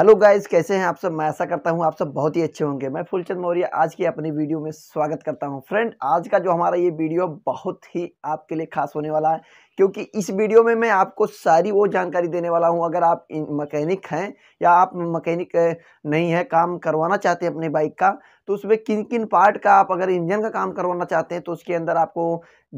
hello guys कैसे हैं आप सब मैं ऐसा करता हूं आप सब बहुत ही अच्छे होंगे मैं फुलचंद मौर्य आज की अपनी वीडियो में स्वागत करता हूं फ्रेंड आज का जो हमारा ये वीडियो बहुत ही आपके लिए खास होने वाला है क्योंकि इस वीडियो में मैं आपको सारी वो जानकारी देने वाला हूं अगर आप मकैनिक हैं या आप मकैनिक नहीं है काम करवाना चाहते हैं अपने बाइक का तो उसमें किन किन पार्ट का आप अगर इंजन का काम करवाना चाहते हैं तो उसके अंदर आपको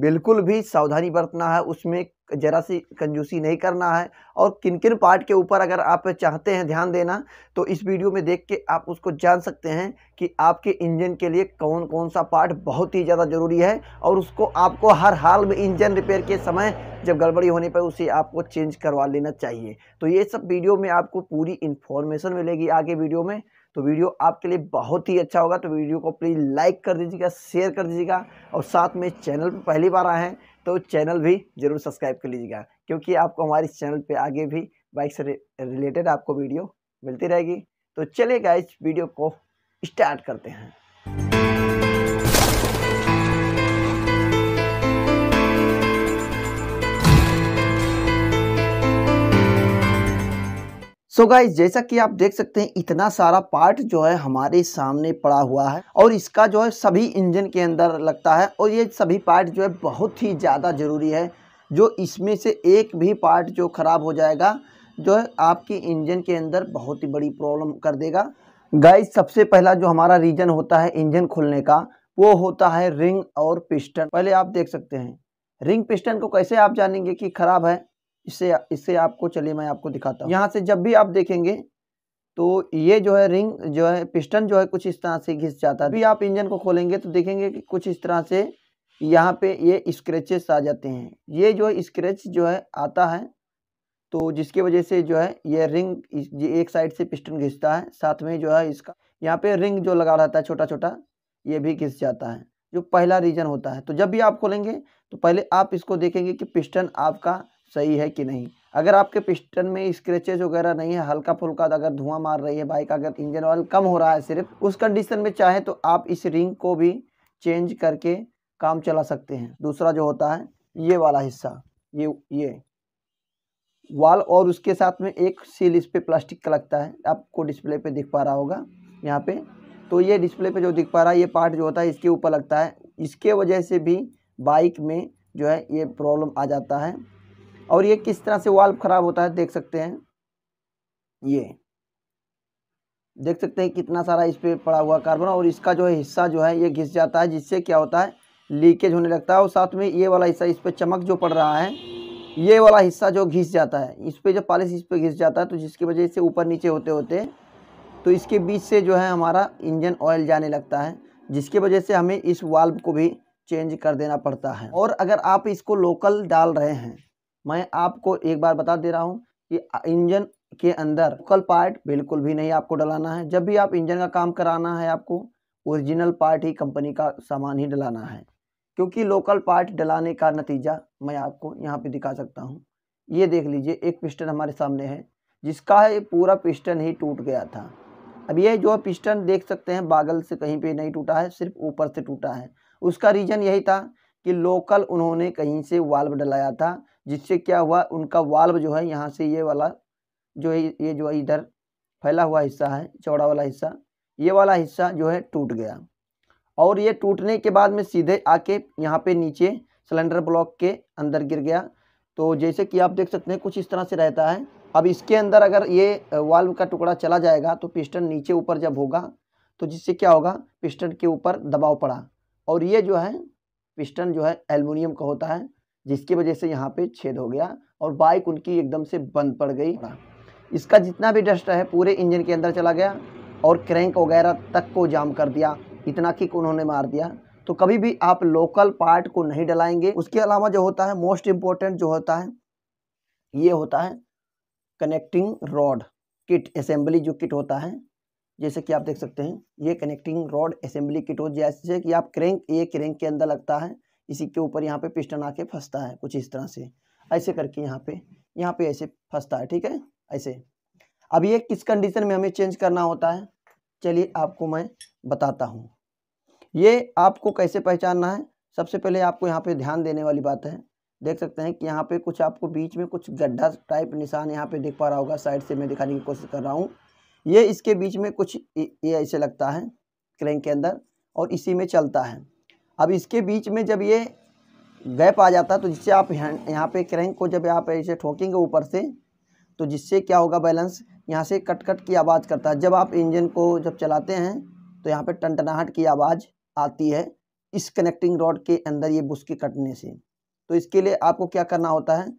बिल्कुल भी सावधानी बरतना है उसमें ज़रा सी कंजूसी नहीं करना है और किन किन पार्ट के ऊपर अगर आप चाहते हैं ध्यान देना तो इस वीडियो में देख के आप उसको जान सकते हैं कि आपके इंजन के लिए कौन कौन सा पार्ट बहुत ही ज़्यादा ज़रूरी है और उसको आपको हर हाल में इंजन रिपेयर के समय जब गड़बड़ी होने पर उसे आपको चेंज करवा लेना चाहिए तो ये सब वीडियो में आपको पूरी इन्फॉर्मेशन मिलेगी आगे वीडियो में तो वीडियो आपके लिए बहुत ही अच्छा होगा तो वीडियो को प्लीज़ लाइक कर दीजिएगा शेयर कर दीजिएगा और साथ में चैनल पर पहली बार आए हैं तो चैनल भी ज़रूर सब्सक्राइब कर लीजिएगा क्योंकि आपको हमारे चैनल पे आगे भी बाइक से रिलेटेड आपको वीडियो मिलती रहेगी तो चलिए गाइज वीडियो को स्टार्ट करते हैं सो so गाइज जैसा कि आप देख सकते हैं इतना सारा पार्ट जो है हमारे सामने पड़ा हुआ है और इसका जो है सभी इंजन के अंदर लगता है और ये सभी पार्ट जो है बहुत ही ज़्यादा ज़रूरी है जो इसमें से एक भी पार्ट जो ख़राब हो जाएगा जो है आपकी इंजन के अंदर बहुत ही बड़ी प्रॉब्लम कर देगा गाइज सबसे पहला जो हमारा रीजन होता है इंजन खोलने का वो होता है रिंग और पिस्टन पहले आप देख सकते हैं रिंग पिस्टन को कैसे आप जानेंगे कि ख़राब है इससे इससे आपको चलिए मैं आपको दिखाता हूँ यहाँ से जब भी आप देखेंगे तो ये जो है रिंग जो है पिस्टन जो है कुछ इस तरह से घिस जाता है भी आप इंजन को खोलेंगे तो देखेंगे कि कुछ इस तरह से यहाँ पे ये स्क्रेचेस आ जाते हैं ये जो है स्क्रेच जो है आता है तो जिसकी वजह से जो है ये रिंग एक साइड से पिस्टन घिसता है साथ में जो है इसका यहाँ पे रिंग जो लगा रहता है छोटा छोटा ये भी घिस जाता है जो पहला रीजन होता है तो जब भी आप खोलेंगे तो पहले आप इसको देखेंगे कि पिस्टन आपका सही है कि नहीं अगर आपके पिस्टन में स्क्रेचेज वगैरह नहीं है हल्का फुल्का अगर धुआं मार रही है बाइक अगर इंजन ऑयल कम हो रहा है सिर्फ उस कंडीशन में चाहे तो आप इस रिंग को भी चेंज करके काम चला सकते हैं दूसरा जो होता है ये वाला हिस्सा ये ये वाल और उसके साथ में एक सील इस पर प्लास्टिक का लगता है आपको डिस्प्ले पर दिख पा रहा होगा यहाँ पर तो ये डिस्प्ले पर जो दिख पा रहा है ये पार्ट जो होता है इसके ऊपर लगता है इसके वजह से भी बाइक में जो है ये प्रॉब्लम आ जाता है और ये किस तरह से वाल्व ख़राब होता है देख सकते हैं ये देख सकते हैं कितना सारा इस पर पड़ा हुआ कार्बन और इसका जो है हिस्सा जो है ये घिस जाता है जिससे क्या होता है लीकेज होने लगता है और साथ में ये वाला हिस्सा इस पर चमक जो पड़ रहा है ये वाला हिस्सा जो घिस जाता है इस पर जब पॉलिस इस पर घिस जाता है तो जिसकी वजह से ऊपर नीचे होते होते तो इसके बीच से जो है हमारा इंजन ऑयल जाने लगता है जिसकी वजह से हमें इस वाल्व को भी चेंज कर देना पड़ता है और अगर आप इसको लोकल डाल रहे हैं मैं आपको एक बार बता दे रहा हूँ कि इंजन के अंदर लोकल पार्ट बिल्कुल भी नहीं आपको डलाना है जब भी आप इंजन का काम कराना है आपको ओरिजिनल पार्ट ही कंपनी का सामान ही डलाना है क्योंकि लोकल पार्ट डलाने का नतीजा मैं आपको यहाँ पे दिखा सकता हूँ ये देख लीजिए एक पिस्टन हमारे सामने है जिसका है पूरा पिस्टन ही टूट गया था अब ये जो पिस्टन देख सकते हैं बागल से कहीं पे नहीं टूटा है सिर्फ ऊपर से टूटा है उसका रीज़न यही था कि लोकल उन्होंने कहीं से वाल्व डलाया था जिससे क्या हुआ उनका वाल्व जो है यहाँ से ये वाला जो है ये जो है इधर फैला हुआ हिस्सा है चौड़ा वाला हिस्सा ये वाला हिस्सा जो है टूट गया और ये टूटने के बाद में सीधे आके यहाँ पे नीचे सिलेंडर ब्लॉक के अंदर गिर गया तो जैसे कि आप देख सकते हैं कुछ इस तरह से रहता है अब इसके अंदर अगर ये वाल्व का टुकड़ा चला जाएगा तो पिस्टन नीचे ऊपर जब होगा तो जिससे क्या होगा पिस्टन के ऊपर दबाव पड़ा और ये जो है पिस्टन जो है एल्युमिनियम का होता है जिसकी वजह से यहाँ पे छेद हो गया और बाइक उनकी एकदम से बंद पड़ गई इसका जितना भी डस्ट है पूरे इंजन के अंदर चला गया और क्रैंक वगैरह तक को जाम कर दिया इतना किक उन्होंने मार दिया तो कभी भी आप लोकल पार्ट को नहीं डलाएंगे उसके अलावा जो होता है मोस्ट इम्पोर्टेंट जो होता है ये होता है कनेक्टिंग रॉड किट असेंबली जो किट होता है जैसे कि आप देख सकते हैं ये कनेक्टिंग रॉड असेंबली किट हो जैसे कि आप क्रेंक ये क्रेंक के अंदर लगता है इसी के ऊपर यहाँ पे पिस्टन आके फंसता है कुछ इस तरह से ऐसे करके यहाँ पे यहाँ पे ऐसे फंसता है ठीक है ऐसे अब ये किस कंडीशन में हमें चेंज करना होता है चलिए आपको मैं बताता हूँ ये आपको कैसे पहचानना है सबसे पहले आपको यहाँ पे ध्यान देने वाली बात है देख सकते हैं कि यहाँ पे कुछ आपको बीच में कुछ गड्ढा टाइप निशान यहाँ पे देख पा रहा होगा साइड से मैं दिखाने की कोशिश कर रहा हूँ ये इसके बीच में कुछ ये ऐसे लगता है क्रैंक के अंदर और इसी में चलता है अब इसके बीच में जब ये गैप आ जाता है तो जिससे आप यहाँ पे क्रैंक को जब आप इसे ठोकेंगे ऊपर से तो जिससे क्या होगा बैलेंस यहाँ से कट कट की आवाज़ करता है जब आप इंजन को जब चलाते हैं तो यहाँ पे टनटनाहट की आवाज़ आती है इस कनेक्टिंग रॉड के अंदर ये बुश के कटने से तो इसके लिए आपको क्या करना होता है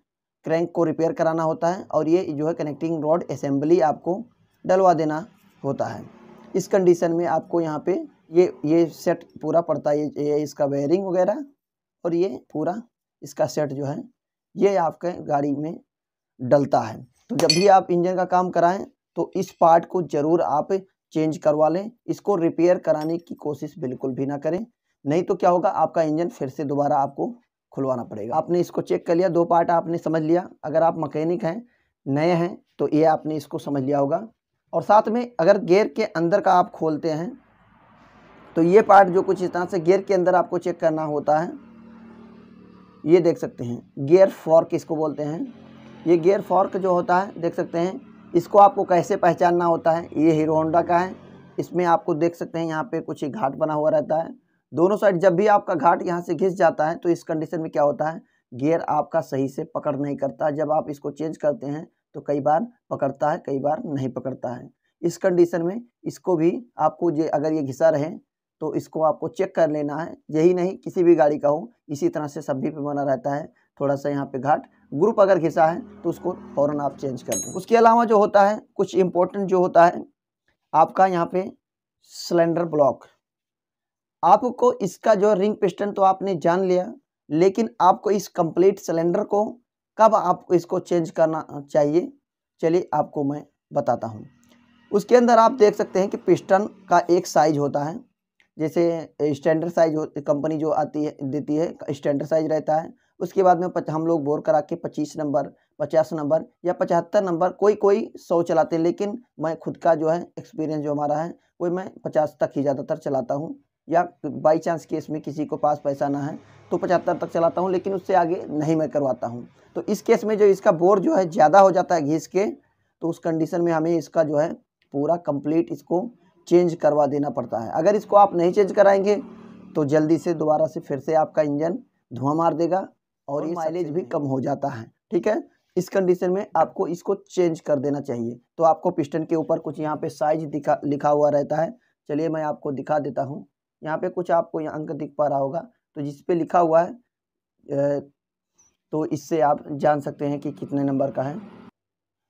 क्रैंक को रिपेयर कराना होता है और ये जो है कनेक्टिंग रॉड असेंबली आपको डलवा देना होता है इस कंडीशन में आपको यहाँ पर ये ये सेट पूरा पड़ता है ये इसका वायरिंग वगैरह और ये पूरा इसका सेट जो है ये आपके गाड़ी में डलता है तो जब भी आप इंजन का काम कराएं तो इस पार्ट को ज़रूर आप चेंज करवा लें इसको रिपेयर कराने की कोशिश बिल्कुल भी ना करें नहीं तो क्या होगा आपका इंजन फिर से दोबारा आपको खुलवाना पड़ेगा आपने इसको चेक कर लिया दो पार्ट आपने समझ लिया अगर आप मकैनिक हैं नए हैं तो ये आपने इसको समझ लिया होगा और साथ में अगर गेयर के अंदर का आप खोलते हैं तो ये पार्ट जो कुछ इस तरह से गियर के अंदर आपको चेक करना होता है ये देख सकते हैं गियर फॉर्क इसको बोलते हैं ये गियर फॉर्क जो होता है देख सकते हैं इसको आपको कैसे पहचानना होता है ये हीरो होंडा का है इसमें आपको देख सकते हैं यहाँ पे कुछ घाट बना हुआ रहता है दोनों साइड जब भी आपका घाट यहाँ से घिस जाता है तो इस कंडीशन में क्या होता है गियर आपका सही से पकड़ नहीं करता जब आप इसको चेंज करते हैं तो कई बार पकड़ता है कई बार नहीं पकड़ता है इस कंडीशन में इसको भी आपको ये अगर ये घिसा रहे तो इसको आपको चेक कर लेना है यही नहीं किसी भी गाड़ी का हो इसी तरह से सभी पे बना रहता है थोड़ा सा यहाँ पे घाट ग्रुप अगर घिसा है तो उसको फ़ौरन आप चेंज कर दें उसके अलावा जो होता है कुछ इम्पोर्टेंट जो होता है आपका यहाँ पे सिलेंडर ब्लॉक आपको इसका जो रिंग पिस्टन तो आपने जान लिया लेकिन आपको इस कंप्लीट सिलेंडर को कब आपको इसको चेंज करना चाहिए चलिए आपको मैं बताता हूँ उसके अंदर आप देख सकते हैं कि पिस्टन का एक साइज होता है जैसे स्टैंडर्ड साइज कंपनी जो आती है देती है स्टैंडर्ड साइज रहता है उसके बाद में हम लोग बोर करा के पच्चीस नंबर पचास नंबर या पचहत्तर नंबर कोई कोई सौ चलाते लेकिन मैं खुद का जो है एक्सपीरियंस जो हमारा है वो मैं पचास तक ही ज़्यादातर चलाता हूँ या बाई चांस केस में किसी को पास पैसा ना है तो पचहत्तर तक चलाता हूँ लेकिन उससे आगे नहीं मैं करवाता हूँ तो इस केस में जो इसका बोर जो है ज़्यादा हो जाता है घीस के तो उस कंडीशन में हमें इसका जो है पूरा कंप्लीट इसको चेंज करवा देना पड़ता है अगर इसको आप नहीं चेंज कराएंगे तो जल्दी से दोबारा से फिर से आपका इंजन धुआं मार देगा और माइलेज भी कम हो जाता है ठीक है इस कंडीशन में आपको इसको चेंज कर देना चाहिए तो आपको पिस्टन के ऊपर कुछ यहाँ पे साइज दिखा लिखा हुआ रहता है चलिए मैं आपको दिखा देता हूँ यहाँ पे कुछ आपको यहाँ अंक दिख पा रहा होगा तो जिस पे लिखा हुआ है तो इससे आप जान सकते हैं कि कितने नंबर का है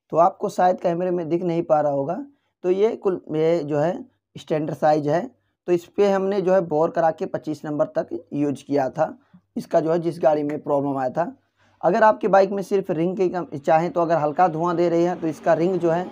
तो आपको शायद कैमरे में दिख नहीं पा रहा होगा तो ये कुल ये जो है स्टैंडर्ड साइज है तो इस पर हमने जो है बोर करा के पच्चीस नंबर तक यूज किया था इसका जो है जिस गाड़ी में प्रॉब्लम आया था अगर आपकी बाइक में सिर्फ रिंग की चाहें तो अगर हल्का धुआं दे रही है तो इसका रिंग जो है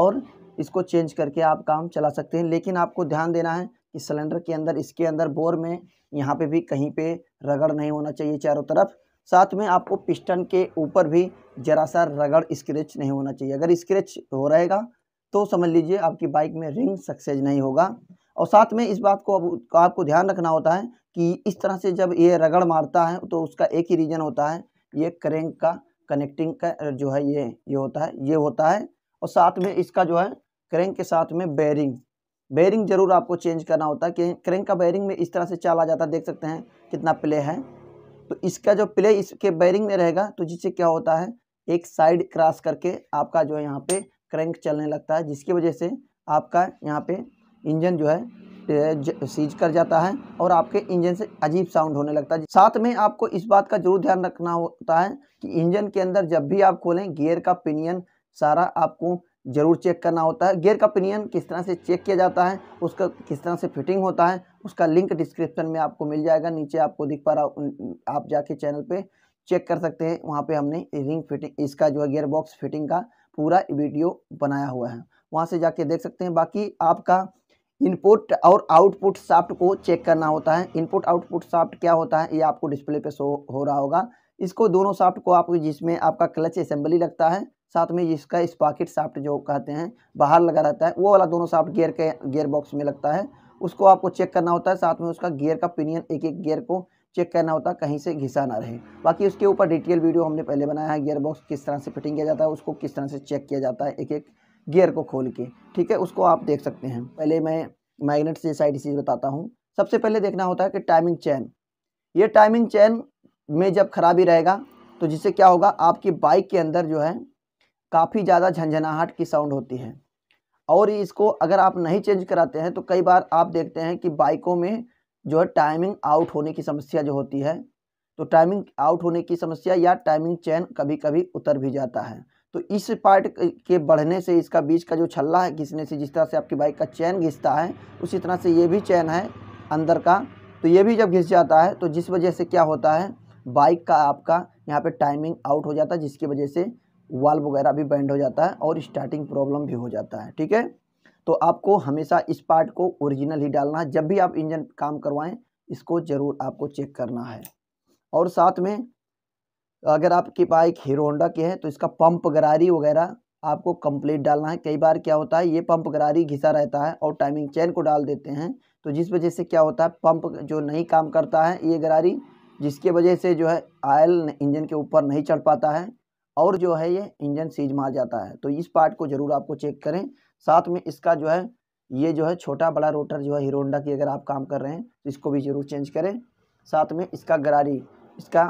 और इसको चेंज करके आप काम चला सकते हैं लेकिन आपको ध्यान देना है कि सिलेंडर के अंदर इसके अंदर बोर में यहाँ पे भी कहीं पे रगड़ नहीं होना चाहिए चारों तरफ साथ में आपको पिस्टन के ऊपर भी जरा सा रगड़ स्क्रेच नहीं होना चाहिए अगर स्क्रेच हो रहेगा तो समझ लीजिए आपकी बाइक में रिंग सक्सेस नहीं होगा और साथ में इस बात को अब आपको ध्यान रखना होता है कि इस तरह से जब ये रगड़ मारता है तो उसका एक ही रीज़न होता है ये करेंग का कनेक्टिंग का जो है ये ये होता है ये होता है और साथ में इसका जो है करेंग के साथ में बेरिंग बेरिंग ज़रूर आपको चेंज करना होता है कि करेंग का बेरिंग में इस तरह से चाल आ जाता है देख सकते हैं कितना प्ले है तो इसका जो प्ले इसके बेरिंग में रहेगा तो जिससे क्या होता है एक साइड क्रॉस करके आपका जो है यहाँ पे क्रैंक चलने लगता है जिसकी वजह से आपका यहाँ पे इंजन जो है सीज कर जाता है और आपके इंजन से अजीब साउंड होने लगता है साथ में आपको इस बात का जरूर ध्यान रखना होता है कि इंजन के अंदर जब भी आप खोलें गियर का पिनियन सारा आपको जरूर चेक करना होता है गियर का पिनियन किस तरह से चेक किया जाता है उसका किस तरह से फिटिंग होता है उसका लिंक डिस्क्रिप्शन में आपको मिल जाएगा नीचे आपको दिख पा रहा आप जाके चैनल पे चेक कर सकते हैं वहाँ पे हमने रिंग फिटिंग इसका जो है गियर बॉक्स फिटिंग का पूरा वीडियो बनाया हुआ है वहाँ से जाके देख सकते हैं बाकी आपका इनपुट और आउटपुट साफ्ट को चेक करना होता है इनपुट आउटपुट साफ्ट क्या होता है ये आपको डिस्प्ले पे शो हो रहा होगा इसको दोनों साफ्ट को आप जिसमें आपका क्लच असेंबली लगता है साथ में जिसका स्पाकिट साफ्ट जो कहते हैं बाहर लगा रहता है वो वाला दोनों साफ्ट गियर के गियर बॉक्स में लगता है उसको आपको चेक करना होता है साथ में उसका गियर का पिनियन एक एक गियर को चेक करना होता कहीं से घिसा ना रहे बाकी उसके ऊपर डिटेल वीडियो हमने पहले बनाया है गियर बॉक्स किस तरह से फिटिंग किया जाता है उसको किस तरह से चेक किया जाता है एक एक गियर को खोल के ठीक है उसको आप देख सकते हैं पहले मैं मैग्नेट से साइड चीज़ बताता हूँ सबसे पहले देखना होता है कि टाइमिंग चैन ये टाइमिंग चैन में जब खराबी रहेगा तो जिससे क्या होगा आपकी बाइक के अंदर जो है काफ़ी ज़्यादा झंझनाहट की साउंड होती है और इसको अगर आप नहीं चेंज कराते हैं तो कई बार आप देखते हैं कि बाइकों में जो है टाइमिंग आउट होने की समस्या जो होती है तो टाइमिंग आउट होने की समस्या या टाइमिंग चैन कभी कभी उतर भी जाता है तो इस पार्ट के बढ़ने से इसका बीच का जो छल्ला है घिसने से जिस तरह से आपकी बाइक का चैन घिसता है उसी तरह से ये भी चैन है अंदर का तो ये भी जब घिस जाता है तो जिस वजह से क्या होता है बाइक का आपका यहाँ पे टाइमिंग आउट हो जाता है जिसकी वजह से वाल वगैरह भी बैंड हो जाता है और स्टार्टिंग प्रॉब्लम भी हो जाता है ठीक है तो आपको हमेशा इस पार्ट को ओरिजिनल ही डालना है जब भी आप इंजन काम करवाएं इसको ज़रूर आपको चेक करना है और साथ में अगर आपकी बाइक हीरो होंडा की है तो इसका पंप गरारी वगैरह आपको कंप्लीट डालना है कई बार क्या होता है ये पंप गरारी घिसा रहता है और टाइमिंग चैन को डाल देते हैं तो जिस वजह से क्या होता है पंप जो नहीं काम करता है ये गरारी जिसके वजह से जो है आयल इंजन के ऊपर नहीं चढ़ पाता है और जो है ये इंजन सीज मार जाता है तो इस पार्ट को ज़रूर आपको चेक करें साथ में इसका जो है ये जो है छोटा बड़ा रोटर जो है हीरोडा की अगर आप काम कर रहे हैं तो इसको भी ज़रूर चेंज करें साथ में इसका गरारी इसका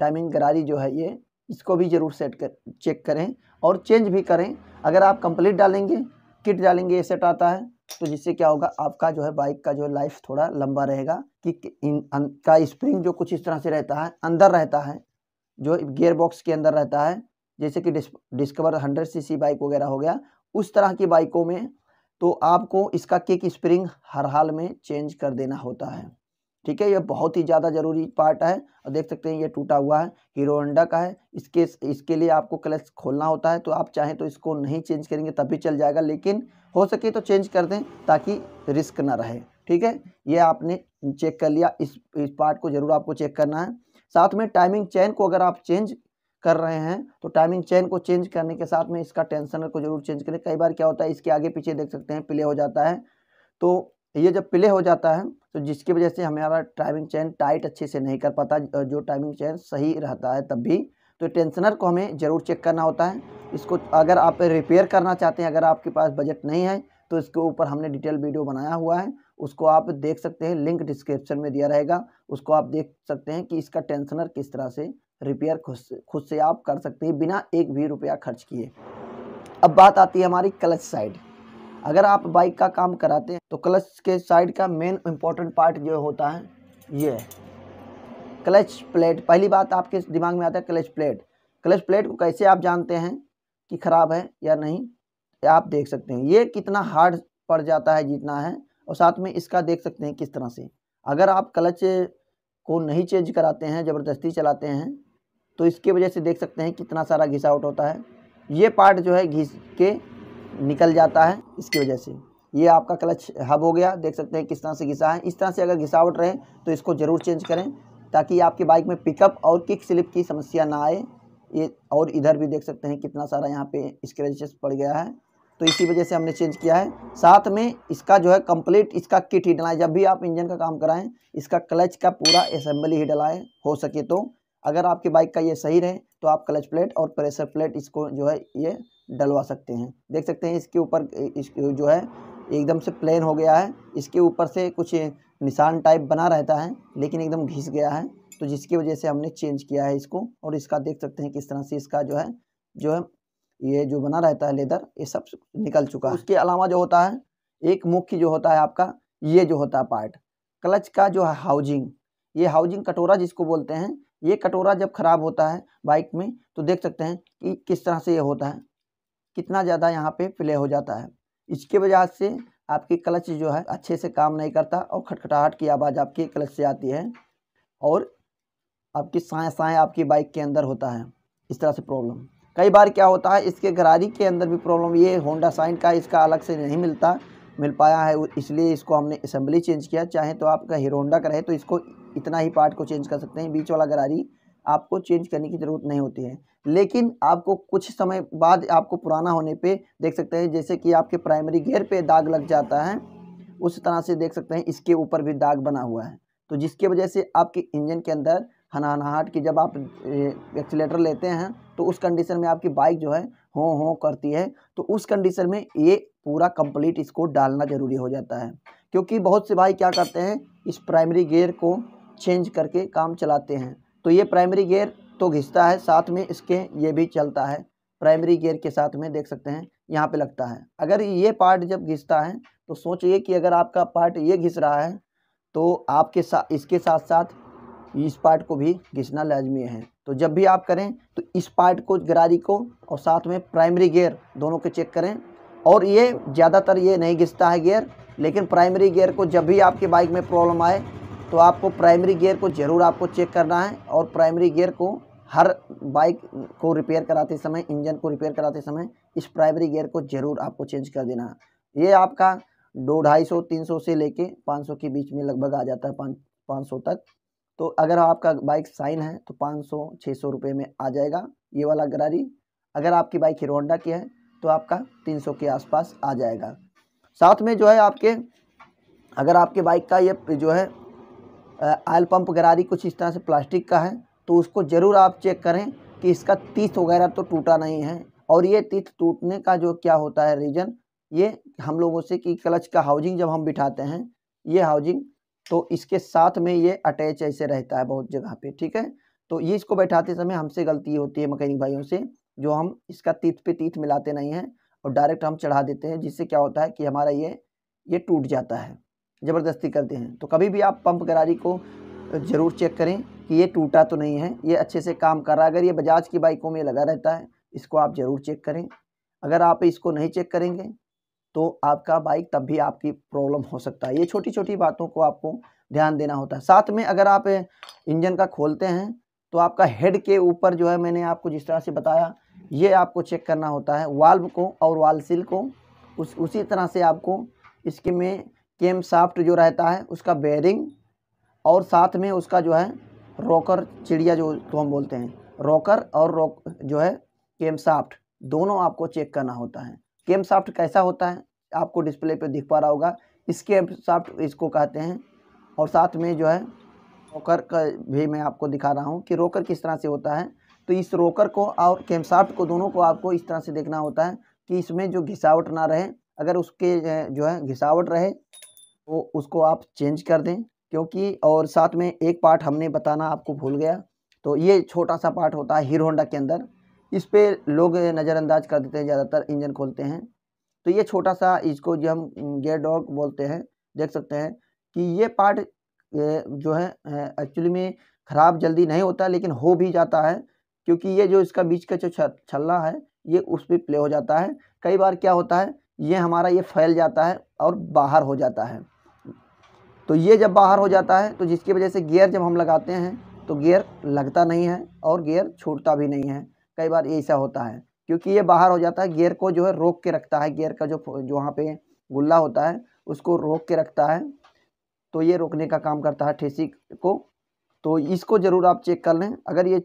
टाइमिंग गरारी जो है ये इसको भी ज़रूर सेट कर चेक करें और चेंज भी करें अगर आप कंप्लीट डालेंगे किट डालेंगे ये सेट आता है तो जिससे क्या होगा आपका जो है बाइक का जो है लाइफ थोड़ा लंबा रहेगा कि इन अन, का स्प्रिंग जो कुछ इस तरह से रहता है अंदर रहता है जो गेयर बॉक्स के अंदर रहता है जैसे कि डिस्कवर हंड्रेड सी बाइक वगैरह हो गया उस तरह की बाइकों में तो आपको इसका किक स्प्रिंग हर हाल में चेंज कर देना होता है ठीक है ये बहुत ही ज़्यादा ज़रूरी पार्ट है और देख सकते हैं ये टूटा हुआ है हीरो होंडा का है इसके इसके लिए आपको क्लच खोलना होता है तो आप चाहें तो इसको नहीं चेंज करेंगे तब भी चल जाएगा लेकिन हो सके तो चेंज कर दें ताकि रिस्क ना रहे ठीक है ये आपने चेक कर लिया इस इस पार्ट को ज़रूर आपको चेक करना है साथ में टाइमिंग चैन को अगर आप चेंज कर रहे हैं तो टाइमिंग चेन को चेंज करने के साथ में इसका टेंशनर को जरूर चेंज करें कई बार क्या होता है इसके आगे पीछे देख सकते हैं प्ले हो जाता है तो ये जब प्ले हो जाता है तो जिसकी वजह से हमारा टाइमिंग चेन टाइट अच्छे से नहीं कर पाता जो टाइमिंग चैन सही रहता है तब भी तो टेंशनर को हमें ज़रूर चेक करना होता है इसको अगर आप रिपेयर करना चाहते हैं अगर आपके पास बजट नहीं है तो इसके ऊपर हमने डिटेल वीडियो बनाया हुआ है उसको आप देख सकते हैं लिंक डिस्क्रिप्शन में दिया रहेगा उसको आप देख सकते हैं कि इसका टेंशनर किस तरह से रिपेयर खुद से खुद से आप कर सकते हैं बिना एक भी रुपया खर्च किए अब बात आती है हमारी क्लच साइड अगर आप बाइक का काम कराते हैं तो क्लच के साइड का मेन इम्पॉर्टेंट पार्ट जो होता है ये है क्लच प्लेट पहली बात आपके दिमाग में आता है क्लच प्लेट क्लच प्लेट को कैसे आप जानते हैं कि ख़राब है या नहीं आप देख सकते हैं ये कितना हार्ड पड़ जाता है जितना है और साथ में इसका देख सकते हैं किस तरह से अगर आप क्लच को नहीं चेंज कराते हैं ज़बरदस्ती चलाते हैं तो इसके वजह से देख सकते हैं कितना सारा घिस आउट होता है ये पार्ट जो है घिस के निकल जाता है इसकी वजह से ये आपका क्लच हब हो गया देख सकते हैं किस तरह से घिसा है इस तरह से अगर घिसावट रहे तो इसको ज़रूर चेंज करें ताकि आपकी बाइक में पिकअप और किक स्लिप की समस्या ना आए ये और इधर भी देख सकते हैं कितना सारा यहाँ पे स्क्रेचेस पड़ गया है तो इसी वजह से हमने चेंज किया है साथ में इसका जो है कम्प्लीट इसका किट ही डलाएं जब भी आप इंजन का काम कराएँ इसका क्लच का पूरा असम्बली ही डलाएँ हो सके तो अगर आपकी बाइक का ये सही रहे तो आप क्लच प्लेट और प्रेशर प्लेट इसको जो है ये डलवा सकते हैं देख सकते हैं इसके ऊपर इस जो है एकदम से प्लेन हो गया है इसके ऊपर से कुछ निशान टाइप बना रहता है लेकिन एकदम घिस गया है तो जिसकी वजह से हमने चेंज किया है इसको और इसका देख सकते हैं किस तरह से इसका जो है जो है ये जो बना रहता है लेदर ये सब निकल चुका है उसके अलावा जो होता है एक मुख्य जो होता है आपका ये जो होता है पार्ट क्लच का जो है हाउजिंग ये हाउजिंग कटोरा जिसको बोलते हैं ये कटोरा जब ख़राब होता है बाइक में तो देख सकते हैं कि किस तरह से ये होता है कितना ज़्यादा यहाँ पे फ्ले हो जाता है इसके वजह से आपकी क्लच जो है अच्छे से काम नहीं करता और खटखटाहट की आवाज़ आपकी क्लच से आती है और आपकी साए साए आपकी बाइक के अंदर होता है इस तरह से प्रॉब्लम कई बार क्या होता है इसके गरारी के अंदर भी प्रॉब्लम ये होंडा साइन का इसका अलग से नहीं मिलता मिल पाया है इसलिए इसको हमने असम्बली चेंज किया चाहे तो आपका हीरो होंडा का रहे तो इसको इतना ही पार्ट को चेंज कर सकते हैं बीच वाला गरारी आपको चेंज करने की ज़रूरत नहीं होती है लेकिन आपको कुछ समय बाद आपको पुराना होने पे देख सकते हैं जैसे कि आपके प्राइमरी गेयर पे दाग लग जाता है उस तरह से देख सकते हैं इसके ऊपर भी दाग बना हुआ है तो जिसके वजह से आपके इंजन के अंदर हनाहनाहट की जब आप एक्सीटर लेते हैं तो उस कंडीशन में आपकी बाइक जो है हो हो करती है तो उस कंडीशन में ये पूरा कंप्लीट इसको डालना ज़रूरी हो जाता है क्योंकि बहुत से भाई क्या करते हैं इस प्राइमरी गेयर को चेंज करके काम चलाते हैं तो ये प्राइमरी गेयर तो घिसता है साथ में इसके ये भी चलता है प्राइमरी गेयर के साथ में देख सकते हैं यहाँ पे लगता है अगर ये पार्ट जब घिसता है तो सोचिए कि अगर आपका पार्ट ये घिस रहा है तो आपके साथ इसके साथ साथ इस पार्ट को भी घिसना लाजमी है तो जब भी आप करें तो इस पार्ट को गरारी को और साथ में प्राइमरी गेयर दोनों को चेक करें और ये ज़्यादातर ये नहीं घिसता है गेयर लेकिन प्राइमरी गेयर को जब भी आपके बाइक में प्रॉब्लम आए तो आपको प्राइमरी गियर को ज़रूर आपको चेक करना है और प्राइमरी गियर को हर बाइक को रिपेयर कराते समय इंजन को रिपेयर कराते समय इस प्राइमरी गियर को ज़रूर आपको चेंज कर देना है ये आपका दो ढाई सौ तीन सौ से लेके पाँच सौ के बीच में लगभग आ जाता है पाँच पाँच सौ तक तो अगर आपका बाइक साइन है तो पाँच सौ छः सौ रुपये में आ जाएगा ये वाला गरारी अगर आपकी बाइक हीरो होंडा की है तो आपका तीन सौ के आसपास आ जाएगा साथ में जो है आपके अगर आपके बाइक का ये जो है आयल पंप गरारी कुछ इस तरह से प्लास्टिक का है तो उसको ज़रूर आप चेक करें कि इसका तीस वगैरह तो टूटा नहीं है और ये तीस टूटने का जो क्या होता है रीज़न ये हम लोगों से कि क्लच का हाउजिंग जब हम बिठाते हैं ये हाउजिंग तो इसके साथ में ये अटैच ऐसे रहता है बहुत जगह पे ठीक है तो ये इसको बैठाते समय हमसे गलती होती है मकैनिक भाइयों से जो हम इसका तीत पे तीत मिलाते नहीं हैं और डायरेक्ट हम चढ़ा देते हैं जिससे क्या होता है कि हमारा ये ये टूट जाता है ज़बरदस्ती करते हैं तो कभी भी आप पंप गरारी को ज़रूर चेक करें कि ये टूटा तो नहीं है ये अच्छे से काम कर रहा है अगर ये बजाज की बाइकों में लगा रहता है इसको आप ज़रूर चेक करें अगर आप इसको नहीं चेक करेंगे तो आपका बाइक तब भी आपकी प्रॉब्लम हो सकता है ये छोटी छोटी बातों को आपको ध्यान देना होता है साथ में अगर आप इंजन का खोलते हैं तो आपका हेड के ऊपर जो है मैंने आपको जिस तरह से बताया ये आपको चेक करना होता है वाल्व को और वाल सील को उस उसी तरह से आपको इसके में केम साफ्ट जो रहता है उसका बेरिंग और साथ में उसका जो है रोकर चिड़िया जो तो हम बोलते हैं रोकर और रोक जो है केम साफ्ट दोनों आपको चेक करना होता है केम साफ्ट कैसा होता है आपको डिस्प्ले पे दिख पा रहा होगा इसके साफ्ट इसको कहते हैं और साथ में जो है रोकर का भी मैं आपको दिखा रहा हूँ कि रोकर किस तरह से होता है तो इस रोकर को और केमसाफ्ट को दोनों को आपको इस तरह से देखना होता है कि इसमें जो घिसावट ना रहे अगर उसके जो है घिसावट रहे तो उसको आप चेंज कर दें क्योंकि और साथ में एक पार्ट हमने बताना आपको भूल गया तो ये छोटा सा पार्ट होता है हीरो होंडा के अंदर इस पर लोग नज़रअंदाज कर देते हैं ज़्यादातर इंजन खोलते हैं तो ये छोटा सा इसको जो हम गेयर डॉग बोलते हैं देख सकते हैं कि ये पार्ट जो है एक्चुअली में ख़राब जल्दी नहीं होता लेकिन हो भी जाता है क्योंकि ये जो इसका बीच का जो छल्ला है ये उस पर प्ले हो जाता है कई बार क्या होता है ये हमारा ये फैल जाता है और बाहर हो जाता है तो ये जब बाहर हो जाता है तो जिसकी वजह से गियर जब हम लगाते हैं तो गियर लगता नहीं है और गियर छूटता भी नहीं है कई बार ऐसा होता है क्योंकि ये बाहर हो जाता है गियर को जो है रोक के रखता है गियर का जो जो वहाँ पे गुल्ला होता है उसको रोक के रखता है तो ये रोकने का काम करता है ठेसी को तो इसको ज़रूर आप चेक कर लें अगर ये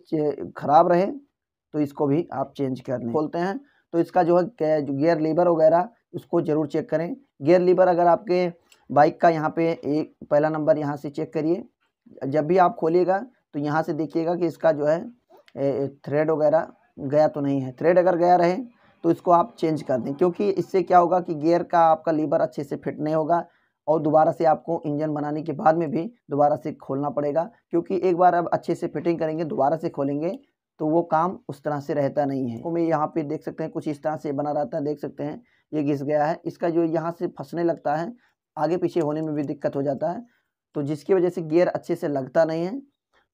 ख़राब रहे तो इसको भी आप चेंज कर लें बोलते हैं तो इसका जो है गियर लीवर वगैरह उसको ज़रूर चेक करें गियर लीवर अगर आपके बाइक का यहाँ पे एक पहला नंबर यहाँ से चेक करिए जब भी आप खोलिएगा तो यहाँ से देखिएगा कि इसका जो है थ्रेड वगैरह गया तो नहीं है थ्रेड अगर गया रहे तो इसको आप चेंज कर दें क्योंकि इससे क्या होगा कि गियर का आपका लीवर अच्छे से फिट नहीं होगा और दोबारा से आपको इंजन बनाने के बाद में भी दोबारा से खोलना पड़ेगा क्योंकि एक बार अब अच्छे से फिटिंग करेंगे दोबारा से खोलेंगे तो वो काम उस तरह से रहता नहीं है तो मैं यहाँ पे देख सकते हैं कुछ इस तरह से बना रहता है देख सकते हैं ये घिस गया है इसका जो यहाँ से फंसने लगता है आगे पीछे होने में भी दिक्कत हो जाता है तो जिसकी वजह से गियर अच्छे से लगता नहीं है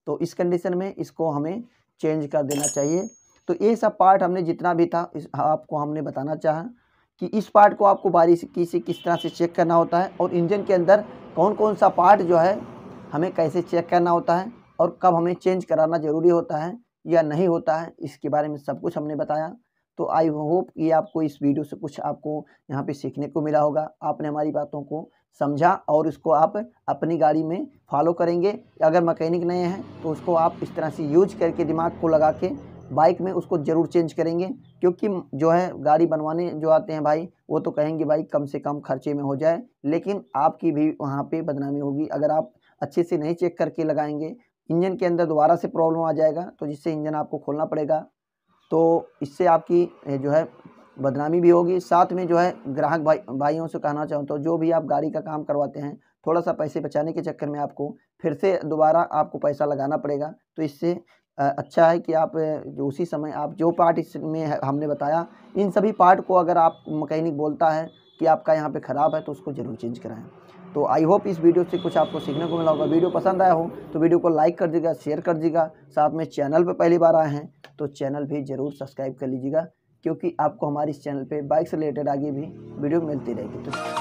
तो इस कंडीशन में इसको हमें चेंज कर देना चाहिए तो ये सब पार्ट हमने जितना भी था इस आपको हमने बताना चाहा कि इस पार्ट को आपको बारिश की से किस तरह से चेक करना होता है और इंजन के अंदर कौन कौन सा पार्ट जो है हमें कैसे चेक करना होता है और कब हमें चेंज कराना ज़रूरी होता है या नहीं होता है इसके बारे में सब कुछ हमने बताया तो आई होप कि आपको इस वीडियो से कुछ आपको यहाँ पे सीखने को मिला होगा आपने हमारी बातों को समझा और इसको आप अपनी गाड़ी में फॉलो करेंगे अगर मकैनिक नए हैं तो उसको आप इस तरह से यूज करके दिमाग को लगा के बाइक में उसको ज़रूर चेंज करेंगे क्योंकि जो है गाड़ी बनवाने जो आते हैं भाई वो तो कहेंगे भाई कम से कम खर्चे में हो जाए लेकिन आपकी भी वहाँ पर बदनामी होगी अगर आप अच्छे से नहीं चेक करके लगाएंगे इंजन के अंदर दोबारा से प्रॉब्लम आ जाएगा तो जिससे इंजन आपको खोलना पड़ेगा तो इससे आपकी जो है बदनामी भी होगी साथ में जो है ग्राहक भाई भाइयों से कहना चाहूँ तो जो भी आप गाड़ी का काम करवाते हैं थोड़ा सा पैसे बचाने के चक्कर में आपको फिर से दोबारा आपको पैसा लगाना पड़ेगा तो इससे अच्छा है कि आप जो उसी समय आप जो पार्ट इसमें हमने बताया इन सभी पार्ट को अगर आप मकैनिक बोलता है कि आपका यहाँ पे ख़राब है तो उसको ज़रूर चेंज कराएं तो आई होप इस वीडियो से कुछ आपको सीखने को मिला होगा वीडियो पसंद आया हो तो वीडियो को लाइक कर दीजिएगा शेयर कर दीजिएगा साथ में चैनल पर पहली बार आए हैं तो चैनल भी ज़रूर सब्सक्राइब कर लीजिएगा क्योंकि आपको हमारे इस चैनल पर बाइक से रिलेटेड आगे भी वीडियो मिलती रहेगी तो